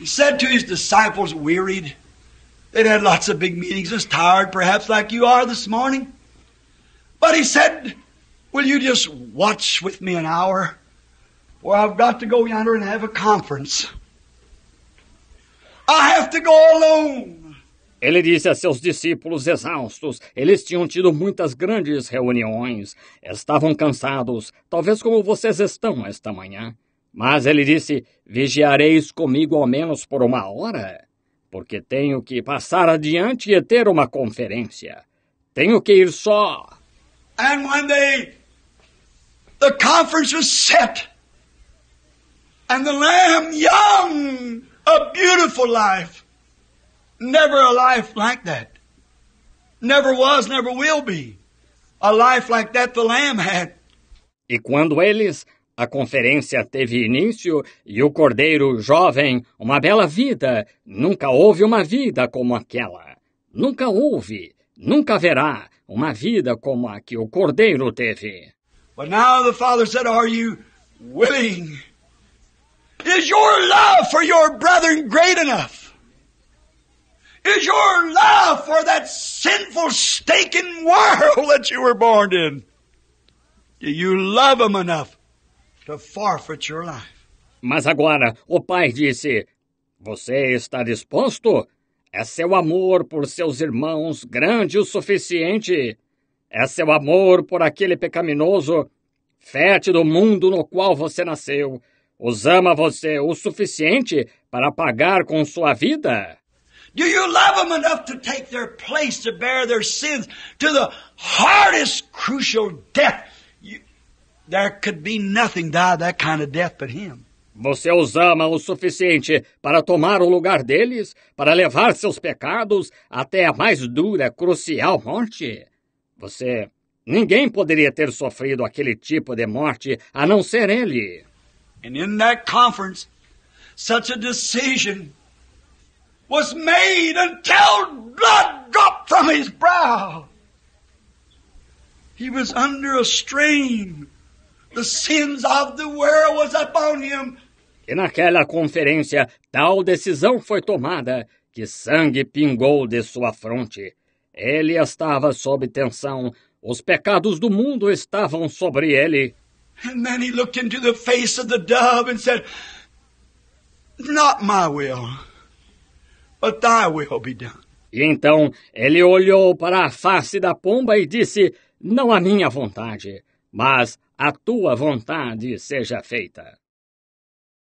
He said to his disciples, wearied. They'd had lots of big meetings, just tired, perhaps like you are this morning. But he said, Will you just watch with me an hour? Or I've got to go yonder and have a conference. I have to go alone. Ele disse a seus discípulos exaustos. Eles tinham tido muitas grandes reuniões. Estavam cansados, talvez como vocês estão esta manhã. Mas ele disse: Vigiareis comigo ao menos por uma hora, porque tenho que passar adiante e ter uma conferência. Tenho que ir só. And when they, the conference was set, and the lamb young, a beautiful life, never a life like that, never was, never will be, a life like that the lamb had. E quando eles a conferência teve início e o cordeiro jovem, uma bela vida. Nunca houve uma vida como aquela. Nunca houve, nunca haverá uma vida como a que o cordeiro teve. But now the father said, Are you willing? Is your love for your brethren great enough? Is your love for that sinful, stinking world that you were born in? Do you love them enough? to forfeit your life. Mas agora o pai disse: Você está disposto? É seu amor por seus irmãos grande o suficiente. É seu amor por aquele pecaminoso, fete do mundo no qual você nasceu. Os ama você o suficiente para pagar com sua vida? Do you love them enough to take their place to bear their sins to the hardest crucial death There could be nothing die that kind of death but him. Você os ama o suficiente para tomar o lugar deles, para levar seus pecados até a mais dura, crucial morte? Você. Ninguém poderia ter sofrido aquele tipo de morte a não ser ele. And in that conference, such a decision was made until blood dropped from his brow. He was under a strain The sins of the world was upon him. E naquela conferência, tal decisão foi tomada que sangue pingou de sua fronte. Ele estava sob tensão, os pecados do mundo estavam sobre ele. And then he looked into the face of the dove and said, Not my will, but thy will be done. E então ele olhou para a face da pomba e disse: Não a minha vontade, mas a tua vontade seja feita.